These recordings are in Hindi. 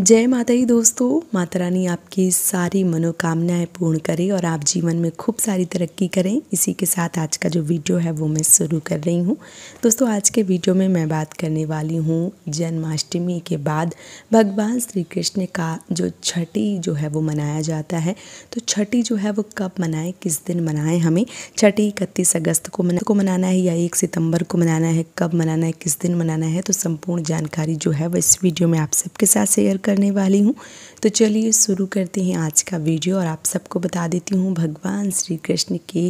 जय माता ही दोस्तों माता रानी आपकी सारी मनोकामनाएं पूर्ण करें और आप जीवन में खूब सारी तरक्की करें इसी के साथ आज का जो वीडियो है वो मैं शुरू कर रही हूँ दोस्तों आज के वीडियो में मैं बात करने वाली हूँ जन्माष्टमी के बाद भगवान श्री कृष्ण का जो छठी जो है वो मनाया जाता है तो छठी जो है वो कब मनाएं किस दिन मनाएं हमें छठी इकतीस अगस्त को मना को मनाना है या एक सितम्बर को मनाना है कब मनाना है किस दिन मनाना है तो संपूर्ण जानकारी जो है वो इस वीडियो में आप सबके साथ शेयर करने वाली हूँ तो चलिए शुरू करते हैं आज का वीडियो और आप सबको बता देती हूँ भगवान श्री कृष्ण के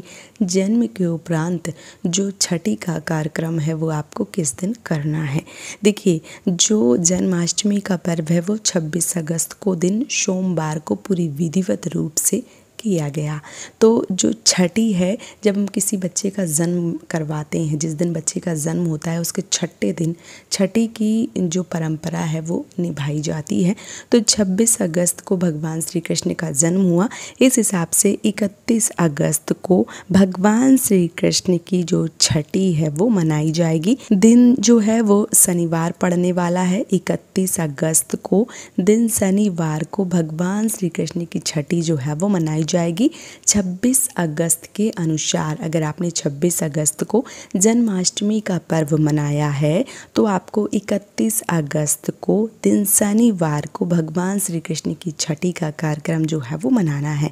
जन्म के उपरांत जो छठी का कार्यक्रम है वो आपको किस दिन करना है देखिए जो जन्माष्टमी का पर्व है वो 26 अगस्त को दिन सोमवार को पूरी विधिवत रूप से किया गया तो जो छठी है जब हम किसी बच्चे का जन्म करवाते हैं जिस दिन बच्चे का जन्म होता है उसके छठे दिन छठी की जो परंपरा है वो निभाई जाती है तो 26 अगस्त को भगवान श्री कृष्ण का जन्म हुआ इस हिसाब से 31 अगस्त को भगवान श्री कृष्ण की जो छठी है वो मनाई जाएगी दिन जो है वो शनिवार पड़ने वाला है इकतीस अगस्त को दिन शनिवार को भगवान श्री कृष्ण की छठी जो है वो मनाई जाएगी 26 अगस्त के अनुसार अगर आपने 26 अगस्त को जन्माष्टमी का पर्व मनाया है तो आपको 31 अगस्त को दिन शनिवार को भगवान श्री कृष्ण की छठी का कार्यक्रम जो है वो मनाना है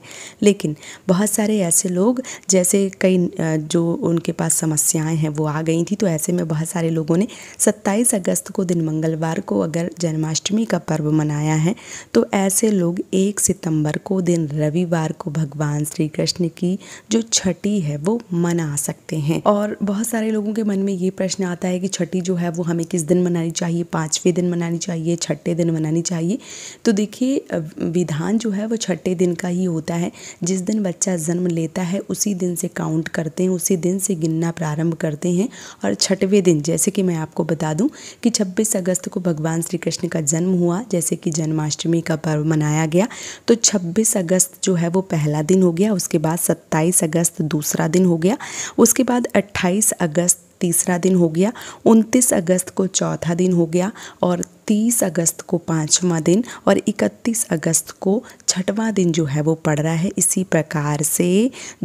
लेकिन बहुत सारे ऐसे लोग जैसे कई जो उनके पास समस्याएं हैं वो आ गई थी तो ऐसे में बहुत सारे लोगों ने 27 अगस्त को दिन मंगलवार को अगर जन्माष्टमी का पर्व मनाया है तो ऐसे लोग 1 सितंबर को दिन रविवार को भगवान श्री कृष्ण की जो छठी है वो मना सकते हैं और बहुत सारे लोगों के मन में ये प्रश्न आता है कि छठी जो है वो हमें किस दिन मनानी चाहिए पाँचवें दिन मनानी चाहिए छठे दिन मनानी चाहिए तो देखिए विधान जो है वो छठे दिन का ही होता है जिस दिन बच्चा जन्म लेता है उसी दिन से काउंट करते हैं उसी दिन से गिनना प्रारंभ करते हैं और छठवें दिन जैसे कि मैं आपको बता दूं कि 26 अगस्त को भगवान श्री कृष्ण का जन्म हुआ जैसे कि जन्माष्टमी का पर्व मनाया गया तो 26 अगस्त जो है वो पहले पहला दिन हो गया उसके बाद 27 अगस्त दूसरा दिन हो गया उसके बाद 28 अगस्त तीसरा दिन हो गया 29 अगस्त को चौथा दिन हो गया और 30 अगस्त को पाँचवा दिन और 31 अगस्त को छठवा दिन जो है वो पड़ रहा है इसी प्रकार से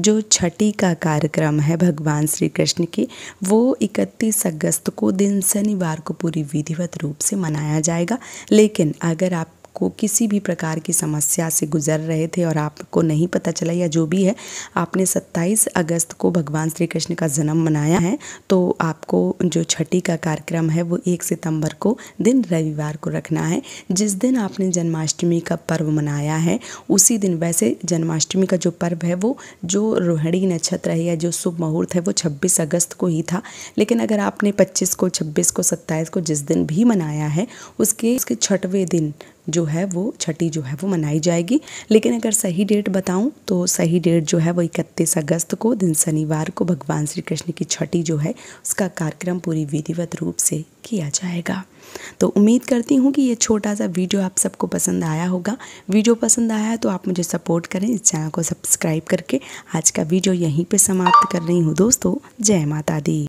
जो छठी का कार्यक्रम है भगवान श्री कृष्ण के वो 31 अगस्त को दिन शनिवार को पूरी विधिवत रूप से मनाया जाएगा लेकिन अगर आप आपको किसी भी प्रकार की समस्या से गुजर रहे थे और आपको नहीं पता चला या जो भी है आपने 27 अगस्त को भगवान श्री कृष्ण का जन्म मनाया है तो आपको जो छठी का कार्यक्रम है वो एक सितंबर को दिन रविवार को रखना है जिस दिन आपने जन्माष्टमी का पर्व मनाया है उसी दिन वैसे जन्माष्टमी का जो पर्व है वो जो रोहिणी नक्षत्र है या जो शुभ मुहूर्त है वो छब्बीस अगस्त को ही था लेकिन अगर आपने पच्चीस को छब्बीस को सत्ताईस को जिस दिन भी मनाया है उसके उसके छठवें दिन जो है वो छठी जो है वो मनाई जाएगी लेकिन अगर सही डेट बताऊं तो सही डेट जो है वो इकतीस अगस्त को दिन शनिवार को भगवान श्री कृष्ण की छठी जो है उसका कार्यक्रम पूरी विधिवत रूप से किया जाएगा तो उम्मीद करती हूँ कि ये छोटा सा वीडियो आप सबको पसंद आया होगा वीडियो पसंद आया तो आप मुझे सपोर्ट करें इस चैनल को सब्सक्राइब करके आज का वीडियो यहीं पर समाप्त कर रही हूँ दोस्तों जय माता दी